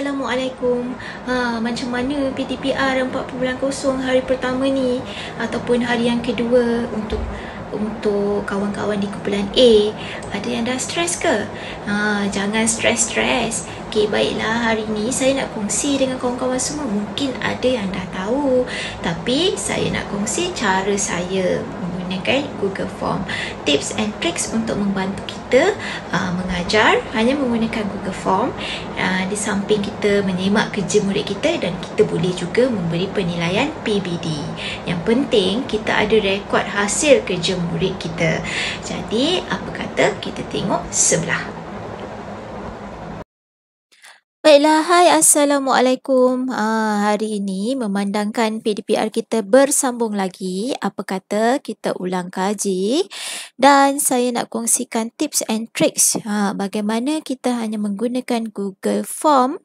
Assalamualaikum ha, Macam mana PTPR 4.0 hari pertama ni Ataupun hari yang kedua untuk untuk kawan-kawan di kumpulan A Ada yang dah stres ke? Ha, jangan stres-stres Okay, baiklah hari ni saya nak kongsi dengan kawan-kawan semua Mungkin ada yang dah tahu Tapi saya nak kongsi cara saya menggunakan Google Form. Tips and tricks untuk membantu kita uh, mengajar hanya menggunakan Google Form uh, di samping kita menyemak kerja murid kita dan kita boleh juga memberi penilaian PBD. Yang penting kita ada rekod hasil kerja murid kita. Jadi apa kata kita tengok sebelah. Baiklah, hai Assalamualaikum. Ha, hari ini memandangkan PDPR kita bersambung lagi, apa kata kita ulang kaji dan saya nak kongsikan tips and tricks ha, bagaimana kita hanya menggunakan Google Form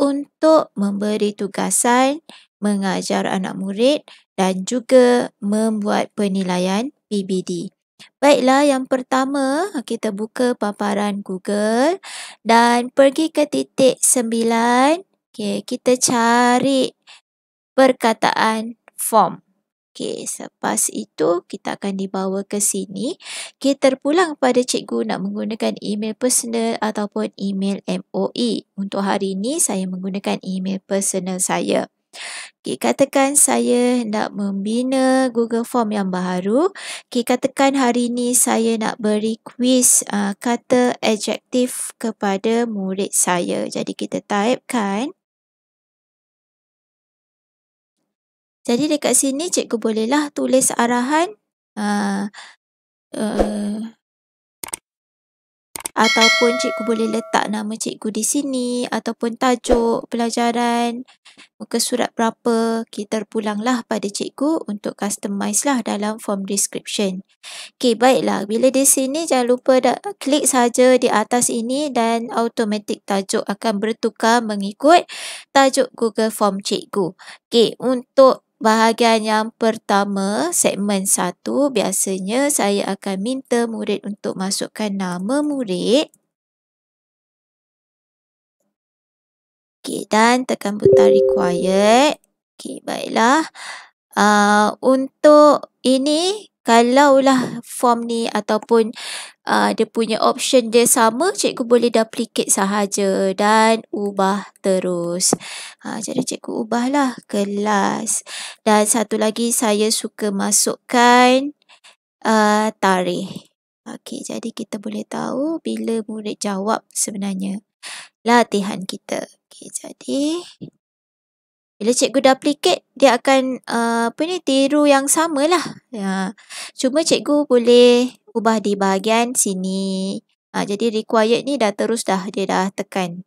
untuk memberi tugasan, mengajar anak murid dan juga membuat penilaian PBD. Baiklah, yang pertama kita buka paparan Google dan pergi ke titik sembilan. Okay, kita cari perkataan form. Okay, selepas itu kita akan dibawa ke sini. Okey, terpulang pada cikgu nak menggunakan email personal ataupun email MOE. Untuk hari ini saya menggunakan email personal saya. Okay, katakan saya nak membina Google Form yang baru. Okay, katakan hari ini saya nak beri kuis uh, kata adjektif kepada murid saya. Jadi kita type kan. Jadi dekat sini cikgu bolehlah tulis arahan. Uh, uh, ataupun cikgu boleh letak nama cikgu di sini ataupun tajuk pelajaran muka surat berapa kita pulanglah pada cikgu untuk customise lah dalam form description. Okey baiklah bila di sini jangan lupa dah klik saja di atas ini dan automatic tajuk akan bertukar mengikut tajuk Google Form cikgu. Okey untuk Bahagian yang pertama, segmen satu, biasanya saya akan minta murid untuk masukkan nama murid. Okay, dan tekan butang required. Okay, baiklah. Uh, untuk ini, kalaulah form ni ataupun uh, dia punya option dia sama, cikgu boleh duplicate sahaja dan ubah terus. Uh, jadi cikgu ubahlah kelas. Dan satu lagi saya suka masukkan uh, tarikh. Okey, jadi kita boleh tahu bila murid jawab sebenarnya latihan kita. Okey, jadi bila cikgu duplicate, dia akan uh, apa ni tiru yang samalah. Ya. Cuma cikgu boleh ubah di bahagian sini. Ha, jadi required ni dah terus dah dia dah tekan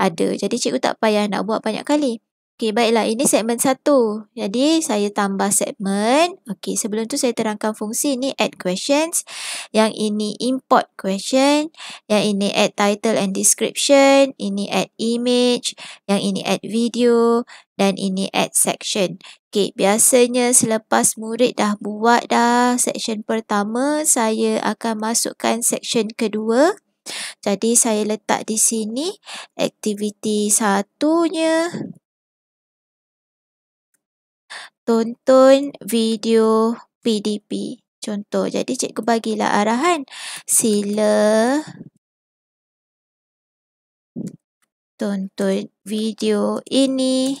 ada. Jadi cikgu tak payah nak buat banyak kali. Okey, baiklah. Ini segmen satu. Jadi, saya tambah segmen. Okey, sebelum tu saya terangkan fungsi. Ini add questions. Yang ini import question. Yang ini add title and description. Ini add image. Yang ini add video. Dan ini add section. Okey, biasanya selepas murid dah buat dah section pertama, saya akan masukkan section kedua. Jadi, saya letak di sini aktiviti satunya tonton video PDP. Contoh, jadi cikgu bagilah arahan. Sila tonton video ini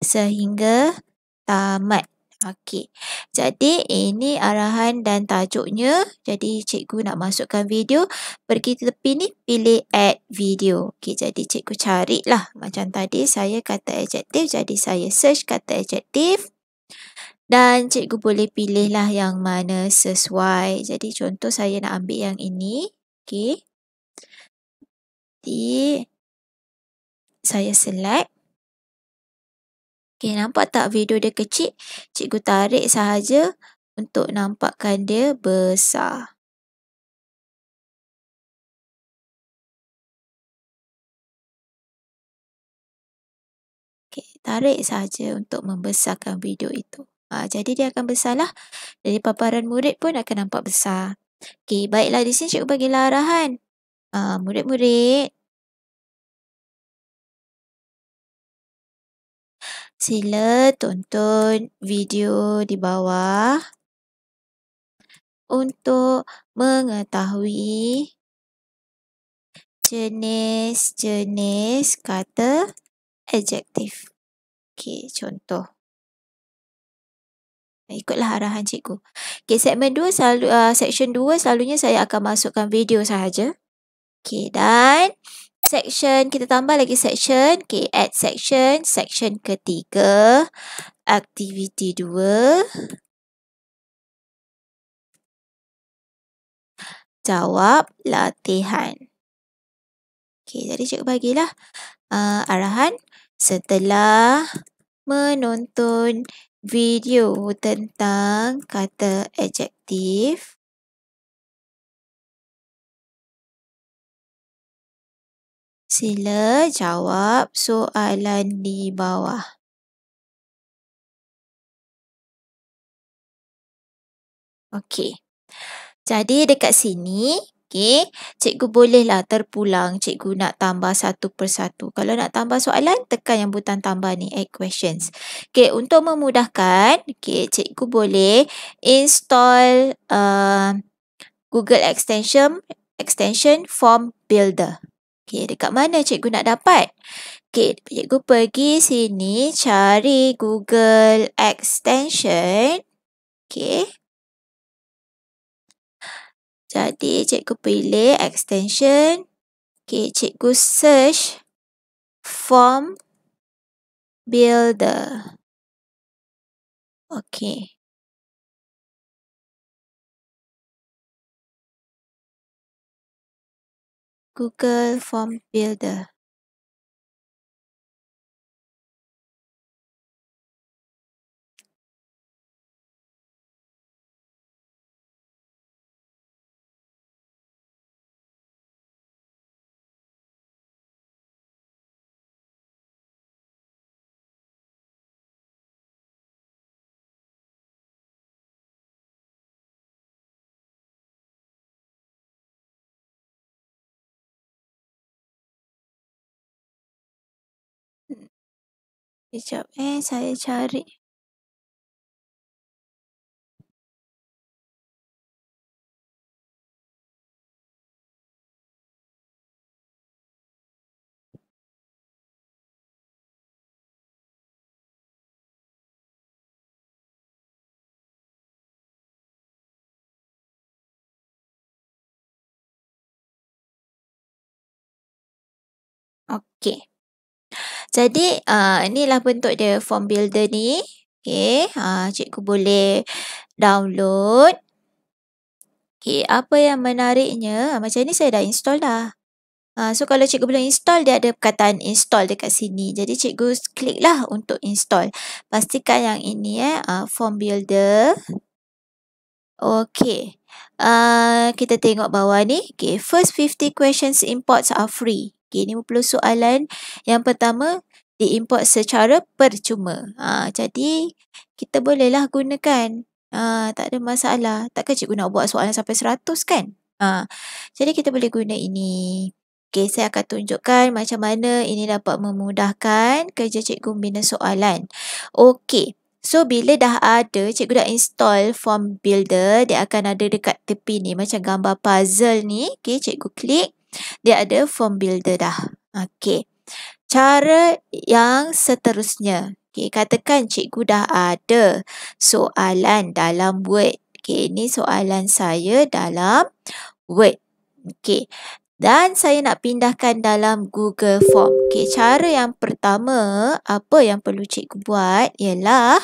sehingga tamat. Okey, jadi ini arahan dan tajuknya. Jadi cikgu nak masukkan video, pergi tepi ni pilih add video. Okey, jadi cikgu carilah. Macam tadi saya kata adjective, jadi saya search kata adjective. Dan cikgu boleh pilihlah yang mana sesuai. Jadi contoh saya nak ambil yang ini. Okay. Jadi saya select. Okay nampak tak video dia kecil? Cikgu tarik sahaja untuk nampakkan dia besar. tarik saja untuk membesarkan video itu. Uh, jadi dia akan besarlah. Jadi paparan murid pun akan nampak besar. Okey, baiklah di sini cikgu bagilah arahan. Ha, murid-murid. sila tonton video di bawah. Untuk mengetahui jenis-jenis kata adjektif. Okey, contoh. Ikutlah arahan cikgu. Okey, segmen 2 selalu uh, section 2 selalunya saya akan masukkan video sahaja. Okey, dan section kita tambah lagi section, okey, add section, section ketiga, aktiviti 2. Jawab latihan. Okey, jadi cikgu bagilah uh, arahan setelah menonton video tentang kata adjektif. Sila jawab soalan di bawah. Okey. Jadi dekat sini Okay, cikgu bolehlah terpulang cikgu nak tambah satu persatu. Kalau nak tambah soalan, tekan yang butang tambah ni, add questions. Okay, untuk memudahkan, okay, cikgu boleh install uh, Google extension extension form builder. Okay, dekat mana cikgu nak dapat? Okay, cikgu pergi sini cari Google extension. Okay. Jadi cikgu pilih extension. Okay, cikgu search form builder. Okay. Google form builder. Sekejap eh, saya cari. Okay. Jadi uh, inilah bentuk dia form builder ni. okay? uh, cikgu boleh download. Okay, apa yang menariknya? Uh, macam ni saya dah install dah. Uh, so kalau cikgu belum install, dia ada perkataan install dekat sini. Jadi cikgu kliklah untuk install. Pastikan yang ini eh, uh, form builder. Okay, Uh, kita tengok bawah ni. Okay, first 50 questions imports are free. Okey, 50 soalan. Yang pertama, diimport secara percuma. Ha, jadi, kita bolehlah gunakan. Ha, tak ada masalah. Takkan cikgu nak buat soalan sampai 100 kan? Ha, jadi, kita boleh guna ini. Okey, saya akan tunjukkan macam mana ini dapat memudahkan kerja cikgu bina soalan. Okey. So, bila dah ada, cikgu dah install form builder, dia akan ada dekat tepi ni macam gambar puzzle ni. Okay, cikgu klik dia ada form builder dah. Okey. Cara yang seterusnya. Okey, katakan cikgu dah ada soalan dalam Word. Okey, ini soalan saya dalam Word. Okey. Dan saya nak pindahkan dalam Google Form. Okey, cara yang pertama, apa yang perlu cikgu buat ialah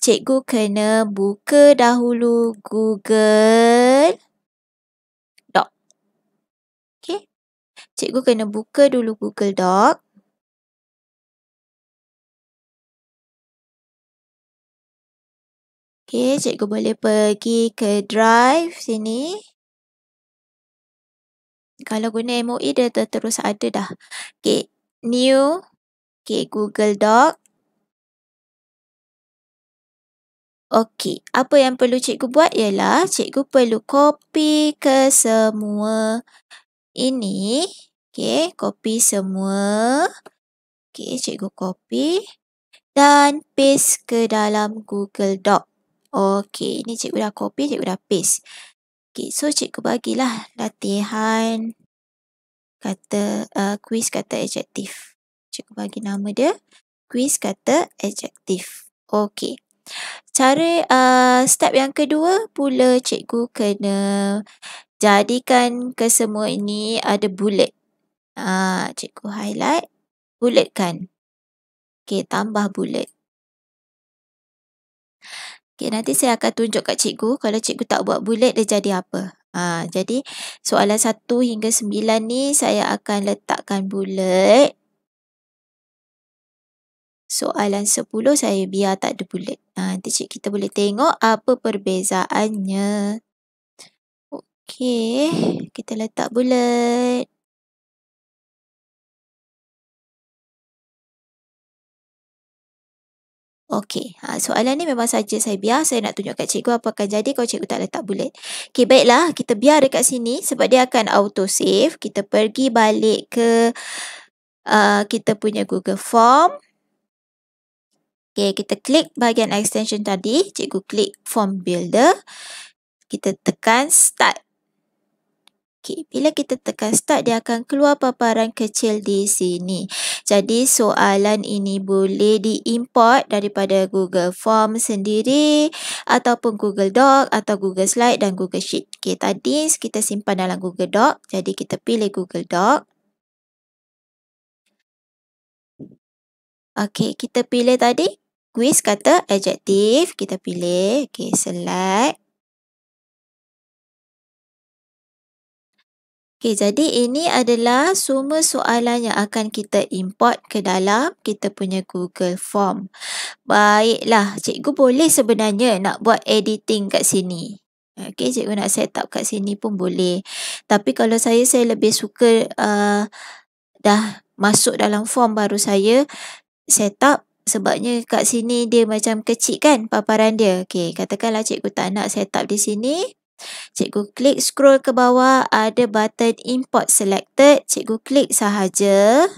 cikgu kena buka dahulu Google cikgu kena buka dulu Google Doc. Okey, cikgu boleh pergi ke drive sini. Kalau guna MOE dia terus ada dah. Okey, new, okey Google Doc. Okey, apa yang perlu cikgu buat ialah cikgu perlu copy ke semua ini. Okay, copy semua. Okay, cikgu copy. Dan paste ke dalam Google Doc. Okay, ni cikgu dah copy, cikgu dah paste. Okay, so cikgu bagilah latihan kata uh, eh, quiz kata adjektif. Cikgu bagi nama dia quiz kata adjektif. Okay. Cara uh, step yang kedua pula cikgu kena jadikan kesemua ini ada bullet. Ah, cikgu highlight, kan? Okey, tambah bulat. Okey, nanti saya akan tunjuk kat cikgu kalau cikgu tak buat bulat dia jadi apa. Ha, jadi soalan 1 hingga 9 ni saya akan letakkan bulat. Soalan 10 saya biar tak ada bulat. Ha, ah, nanti cik kita boleh tengok apa perbezaannya. Okey, kita letak bulat. Okey, ha, soalan ni memang saja saya biar. Saya nak tunjuk kat cikgu apa akan jadi kalau cikgu tak letak bulat. Okey, baiklah. Kita biar dekat sini sebab dia akan auto-save. Kita pergi balik ke uh, kita punya Google Form. Okey, kita klik bahagian extension tadi. Cikgu klik Form Builder. Kita tekan Start. Okey, bila kita tekan start dia akan keluar paparan kecil di sini. Jadi soalan ini boleh diimport daripada Google Form sendiri ataupun Google Doc atau Google Slide dan Google Sheet. Okey, tadi kita simpan dalam Google Doc. Jadi kita pilih Google Doc. Okey, kita pilih tadi quiz kata adjektif. Kita pilih. Okey, select. Okey, jadi ini adalah semua soalan yang akan kita import ke dalam kita punya Google Form. Baiklah, cikgu boleh sebenarnya nak buat editing kat sini. Okey, cikgu nak set up kat sini pun boleh. Tapi kalau saya, saya lebih suka uh, dah masuk dalam form baru saya set up sebabnya kat sini dia macam kecil kan paparan dia. Okey, katakanlah cikgu tak nak set up di sini. Cikgu klik scroll ke bawah, ada button import selected. Cikgu klik sahaja.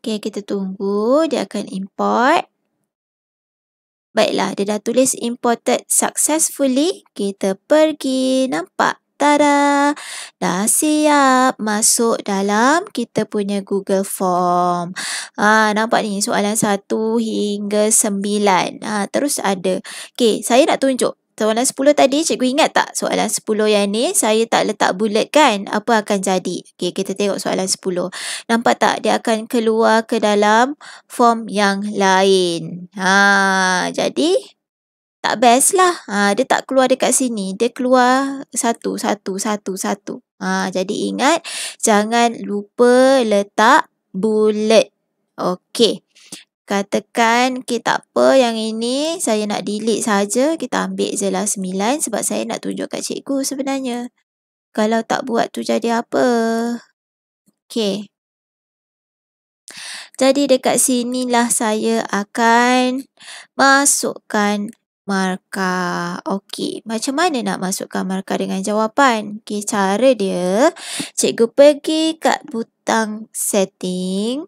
Okay, kita tunggu. Dia akan import. Baiklah, dia dah tulis imported successfully. Kita pergi nampak. Tada! Dah siap masuk dalam kita punya Google Form. Ha, nampak ni soalan 1 hingga 9. Ha, terus ada. Okay, saya nak tunjuk. Soalan 10 tadi, cikgu ingat tak? Soalan 10 yang ni, saya tak letak bulat kan? Apa akan jadi? Okay, kita tengok soalan 10. Nampak tak? Dia akan keluar ke dalam form yang lain. Ha, jadi, tak best lah. Ha, dia tak keluar dekat sini. Dia keluar satu, satu, satu, satu. Ha, jadi ingat, jangan lupa letak bullet. Okey. Katakan, okay, tak apa yang ini saya nak delete saja. Kita ambil je lah sembilan sebab saya nak tunjuk kat cikgu sebenarnya. Kalau tak buat tu jadi apa? Okey. Jadi dekat sinilah saya akan masukkan markah. Okey, macam mana nak masukkan markah dengan jawapan? Okey, cara dia, cikgu pergi kat butang setting.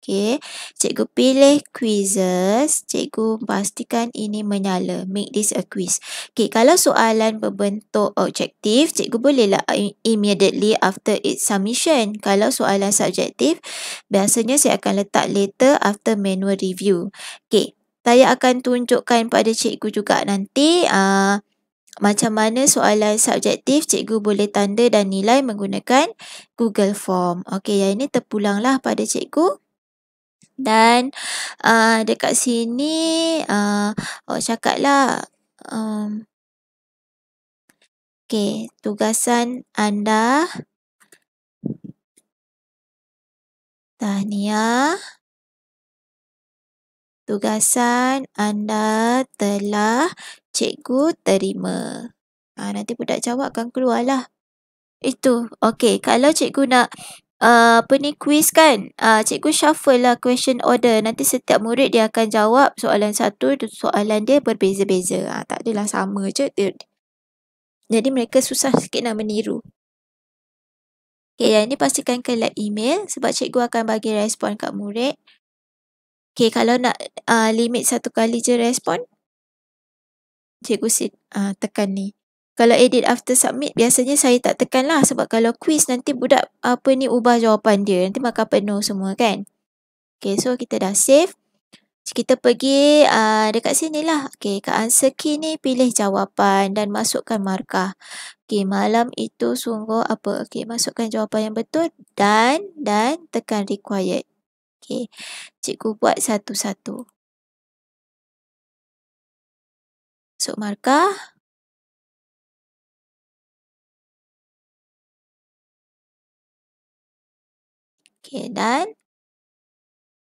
Okey, cikgu pilih quizzes. Cikgu pastikan ini menyala. Make this a quiz. Okey, kalau soalan berbentuk objektif, cikgu bolehlah immediately after its submission. Kalau soalan subjektif, biasanya saya akan letak later after manual review. Okey, saya akan tunjukkan pada cikgu juga nanti uh, macam mana soalan subjektif cikgu boleh tanda dan nilai menggunakan Google Form. Okey, yang ini terpulanglah pada cikgu. Dan uh, dekat sini, uh, oh cakaplah. Um, Okey, tugasan anda. Tahniah. Tugasan anda telah cikgu terima. Ha, nanti budak jawab akan keluarlah. Itu. Okey, kalau cikgu nak uh, apa ni quiz kan? Uh, cikgu shuffle lah question order. Nanti setiap murid dia akan jawab soalan satu, soalan dia berbeza-beza. Ha, tak adalah sama je. Jadi mereka susah sikit nak meniru. Okey, yang ini pastikan ke lab email sebab cikgu akan bagi respon kat murid. Okay, kalau nak uh, limit satu kali je respon, cikgu sit, uh, ah, tekan ni. Kalau edit after submit, biasanya saya tak tekan lah sebab kalau quiz nanti budak apa ni ubah jawapan dia. Nanti makan penuh semua kan. Okay, so kita dah save. Kita pergi uh, dekat sini lah. Okay, kat answer key ni pilih jawapan dan masukkan markah. Okay, malam itu sungguh apa. Okay, masukkan jawapan yang betul dan dan tekan required. Okey. Cikgu buat satu-satu. Masuk markah. Okay dan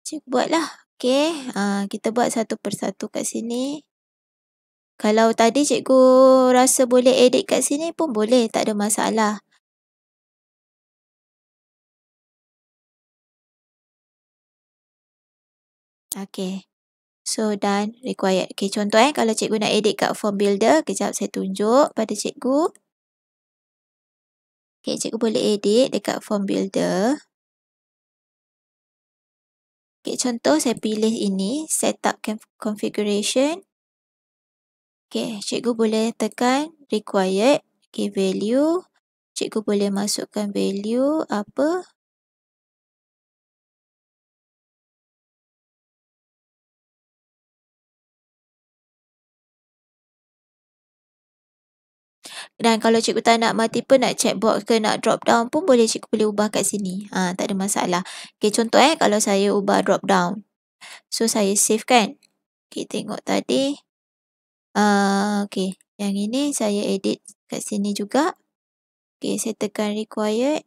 cikgu buatlah. Okay, uh, ah, kita buat satu persatu kat sini. Kalau tadi cikgu rasa boleh edit kat sini pun boleh, tak ada masalah. Okay. So, dan required. Okay, contoh eh. Kalau cikgu nak edit kat form builder. Kejap saya tunjuk pada cikgu. Okay, cikgu boleh edit dekat form builder. Okay, contoh saya pilih ini. Setup configuration. Okay, cikgu boleh tekan required. Okay, value. Cikgu boleh masukkan value apa. Dan kalau cikgu tak nak mati pun nak chatbot ke nak drop down pun boleh cikgu boleh ubah kat sini. Ha, tak ada masalah. Okay, contoh eh kalau saya ubah drop down. So saya save kan. Okay, tengok tadi. Uh, okay, yang ini saya edit kat sini juga. Okay, saya tekan required.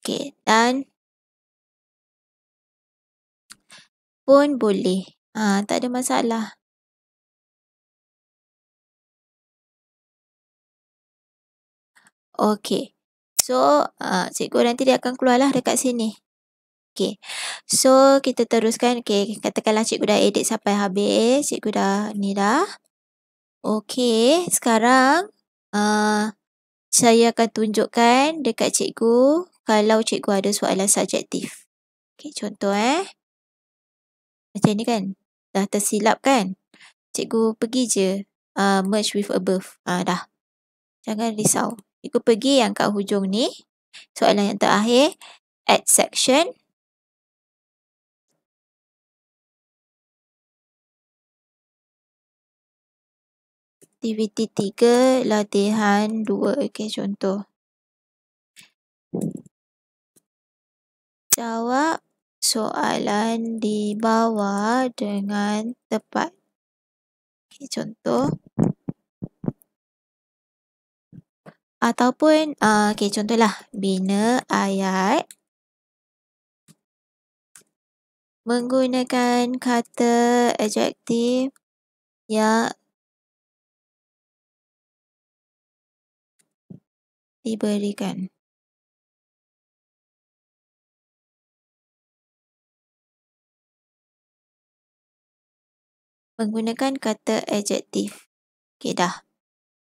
Okay, dan pun boleh. Ha, tak ada masalah. Okay. So, uh, cikgu nanti dia akan keluarlah dekat sini. Okay. So, kita teruskan. Okay. Katakanlah cikgu dah edit sampai habis. Cikgu dah ni dah. Okay. Sekarang, uh, saya akan tunjukkan dekat cikgu. Uh, kalau cikgu ada soalan subjektif. Okay, contoh eh. Macam ni kan. Dah tersilap kan. Cikgu pergi je. Uh, merge with above. Uh, dah. Jangan risau. Cikgu pergi yang kat hujung ni. Soalan yang terakhir. Add section. Aktiviti tiga latihan dua, Okay, contoh. jawab soalan di bawah dengan tepat. Okay, contoh. Ataupun, uh, ah, okay, contohlah, bina ayat menggunakan kata adjektif yang diberikan. menggunakan kata adjektif. Okey dah.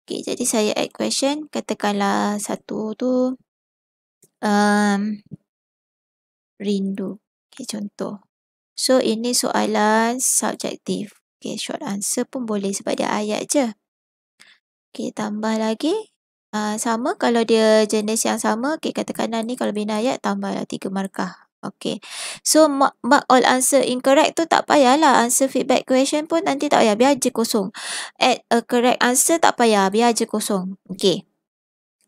Okey jadi saya add question katakanlah satu tu um, rindu. Okey contoh. So ini soalan subjektif. Okey short answer pun boleh sebab dia ayat je. Okey tambah lagi uh, sama kalau dia jenis yang sama okey katakanlah ni kalau bina ayat tambahlah 3 markah. Okay. So, mark, mark all answer incorrect tu tak payahlah. Answer feedback question pun nanti tak payah. Biar je kosong. Add a correct answer tak payah. Biar je kosong. Okay.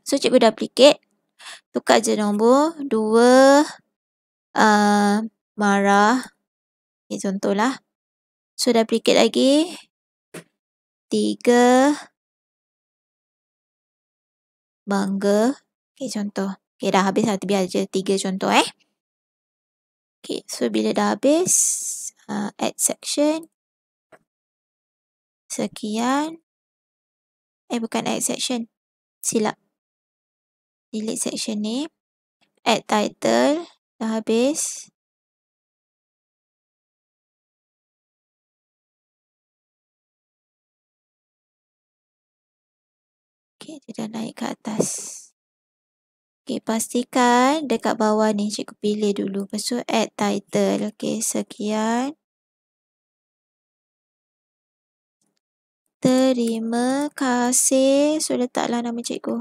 So, cikgu dah pelikit. Tukar je nombor. Dua. Uh, marah. Okay, contohlah. So, dah pelikit lagi. Tiga. Bangga. Okay, contoh. Okay, dah habis lah. Biar je tiga contoh eh. Okay, so bila dah habis, uh, add section. Sekian. Eh, bukan add section. Silap. Delete section ni. Add title. Dah habis. Okay, dia dah naik ke atas. Okay, pastikan dekat bawah ni cikgu pilih dulu. Lepas tu add title. Okay, sekian. Terima kasih. So, letaklah nama cikgu.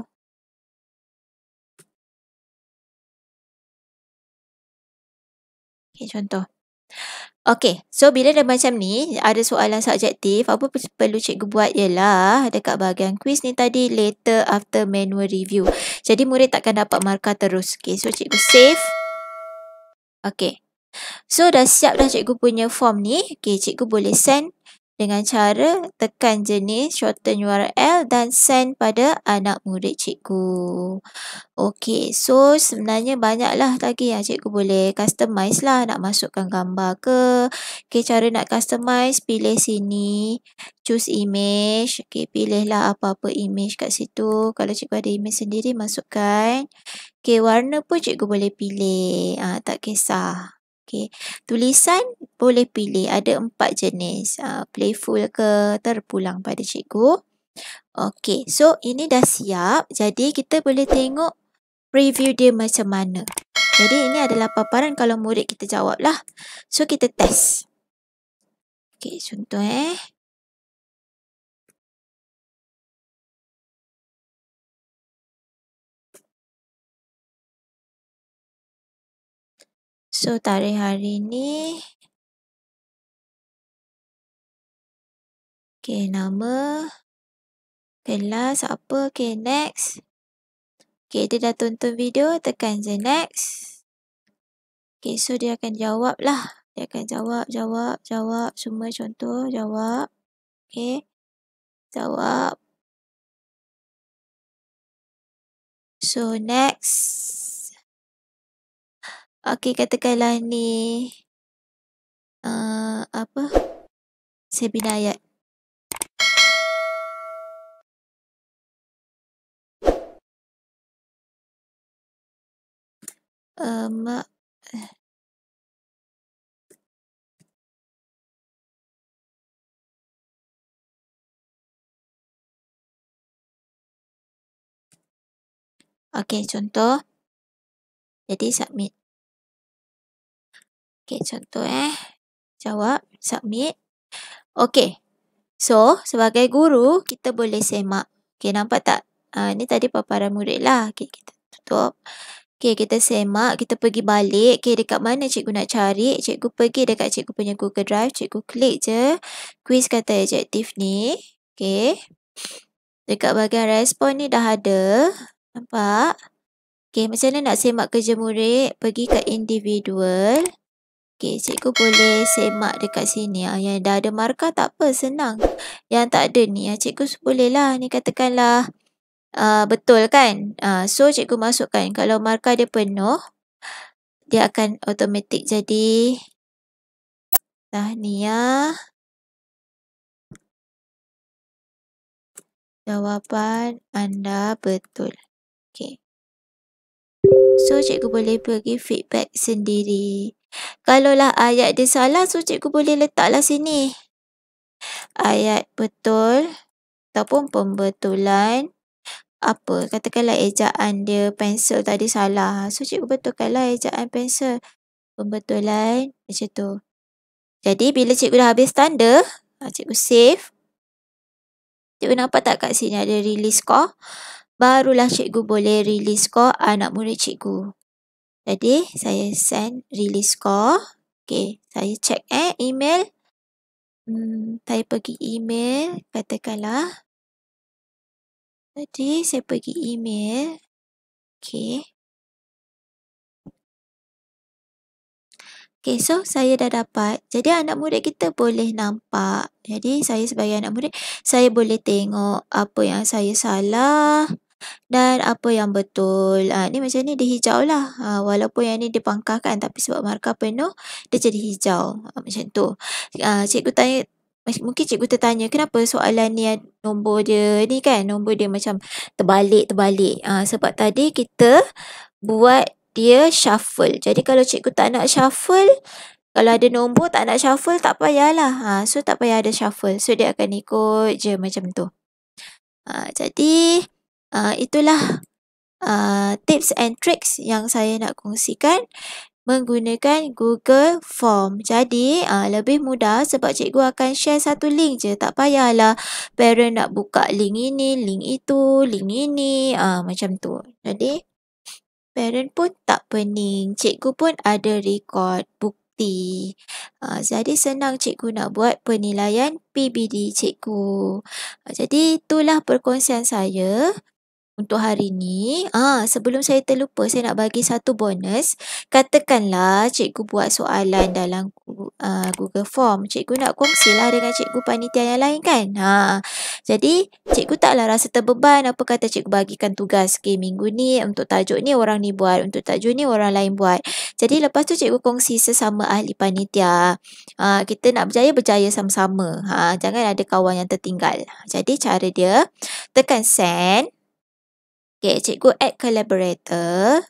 Okay, contoh. Okay, so bila dah macam ni, ada soalan subjektif, apa perlu cikgu buat ialah dekat bahagian quiz ni tadi, later after manual review. Jadi murid takkan dapat markah terus. Okay, so cikgu save. Okay, so dah siap dah cikgu punya form ni. Okay, cikgu boleh send dengan cara tekan jenis shorten URL dan send pada anak murid cikgu. Okey, so sebenarnya banyaklah lagi yang cikgu boleh customise lah nak masukkan gambar ke. Okey, cara nak customise, pilih sini, choose image. Okey, pilihlah apa-apa image kat situ. Kalau cikgu ada image sendiri masukkan. Okey, warna pun cikgu boleh pilih. ha, tak kisah. Okay. Tulisan boleh pilih ada empat jenis. Uh, playful ke terpulang pada cikgu. Okay. So ini dah siap. Jadi kita boleh tengok review dia macam mana. Jadi ini adalah paparan kalau murid kita jawab lah. So kita test. Okay. Contoh eh. So tarikh hari ni Okay nama Kelas apa Okay next Okay dia dah tonton video Tekan je next Okay so dia akan jawab lah Dia akan jawab jawab jawab Semua contoh jawab Okay jawab So next Okey, katakanlah ni uh, apa? Saya bina ayat. Uh, eh, mak. Okey, contoh. Jadi, submit. Okay, contoh eh. Jawab, submit. Okay. So, sebagai guru, kita boleh semak. Okay, nampak tak? Uh, ni tadi paparan murid lah. Okay, kita tutup. Okay, kita semak. Kita pergi balik. Okay, dekat mana cikgu nak cari? Cikgu pergi dekat cikgu punya Google Drive. Cikgu klik je. Quiz kata adjektif ni. Okay. Dekat bahagian respon ni dah ada. Nampak? Okay, macam mana nak semak kerja murid? Pergi ke individual. Individual. Okey, cikgu boleh semak dekat sini. Ah, yang dah ada markah tak apa, senang. Yang tak ada ni, ah, cikgu boleh lah. Ni katakanlah uh, betul kan? Uh, so, cikgu masukkan. Kalau markah dia penuh, dia akan automatik jadi tahniah. Ya. Jawapan anda betul. Okey. So, cikgu boleh pergi feedback sendiri. Kalaulah ayat dia salah, so cikgu boleh letaklah sini. Ayat betul ataupun pembetulan. Apa? Katakanlah ejaan dia pensel tadi salah. So cikgu betulkanlah ejaan pensel. Pembetulan macam tu. Jadi bila cikgu dah habis tanda, ah, cikgu save. Cikgu nampak tak kat sini ada release score? Barulah cikgu boleh release score anak murid cikgu. Jadi saya send release call. Okay, saya check eh email. Hmm, saya pergi email katakanlah. Jadi saya pergi email. Okay. Okay, so saya dah dapat. Jadi anak murid kita boleh nampak. Jadi saya sebagai anak murid, saya boleh tengok apa yang saya salah dan apa yang betul. Ha, ni macam ni dia hijau lah. Ha, walaupun yang ni dia pangkahkan tapi sebab markah penuh dia jadi hijau. Ha, macam tu. Ha, cikgu tanya Mungkin cikgu tertanya kenapa soalan ni nombor dia ni kan nombor dia macam terbalik-terbalik ha, Sebab tadi kita buat dia shuffle Jadi kalau cikgu tak nak shuffle Kalau ada nombor tak nak shuffle tak payahlah ha, So tak payah ada shuffle So dia akan ikut je macam tu ha, Jadi Ah, itulah uh, tips and tricks yang saya nak kongsikan menggunakan Google Form. Jadi, uh, lebih mudah sebab cikgu akan share satu link je. Tak payahlah parent nak buka link ini, link itu, link ini, uh, macam tu. Jadi, parent pun tak pening. Cikgu pun ada record bukti. Uh, jadi, senang cikgu nak buat penilaian PBD cikgu. Uh, jadi, itulah perkongsian saya untuk hari ni, ah sebelum saya terlupa saya nak bagi satu bonus. Katakanlah cikgu buat soalan dalam uh, Google Form. Cikgu nak kongsi lah dengan cikgu panitia yang lain kan? Ha. Jadi, cikgu taklah rasa terbeban apa kata cikgu bagikan tugas ke minggu ni untuk tajuk ni orang ni buat, untuk tajuk ni orang lain buat. Jadi, lepas tu cikgu kongsi sesama ahli panitia. Ha, kita nak berjaya berjaya sama-sama. Ha, jangan ada kawan yang tertinggal. Jadi, cara dia tekan send Okay, cikgu add collaborator.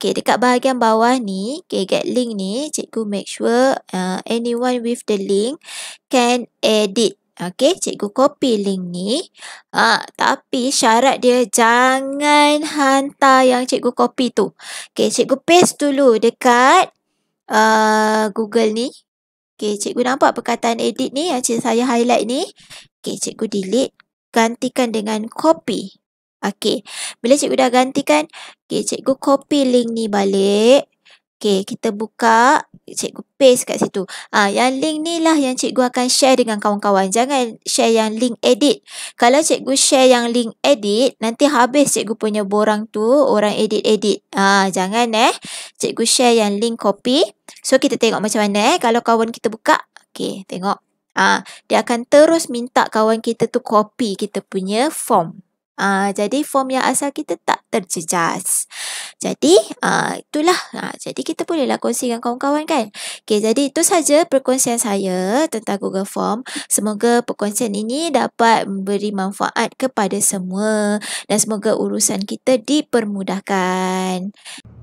Okay, dekat bahagian bawah ni, okay, get link ni, cikgu make sure uh, anyone with the link can edit. Okay, cikgu copy link ni. Uh, tapi syarat dia jangan hantar yang cikgu copy tu. Okay, cikgu paste dulu dekat uh, Google ni. Okay, cikgu nampak perkataan edit ni yang saya highlight ni. Okay, cikgu delete. Gantikan dengan copy. Okey, bila cikgu dah gantikan. kan, cikgu copy link ni balik. Okey, kita buka, cikgu paste kat situ. Ah, Yang link ni lah yang cikgu akan share dengan kawan-kawan. Jangan share yang link edit. Kalau cikgu share yang link edit, nanti habis cikgu punya borang tu, orang edit-edit. Ah, Jangan eh, cikgu share yang link copy. So, kita tengok macam mana eh, kalau kawan kita buka. Okey, tengok. Ah, Dia akan terus minta kawan kita tu copy kita punya form. Ha, jadi yang asal kita tak terjejas. Jadi ha, itulah. Ha, jadi kita bolehlah kongsi dengan kawan-kawan kan. Okay, jadi itu saja perkongsian saya tentang Google Form. Semoga perkongsian ini dapat memberi manfaat kepada semua. Dan semoga urusan kita dipermudahkan.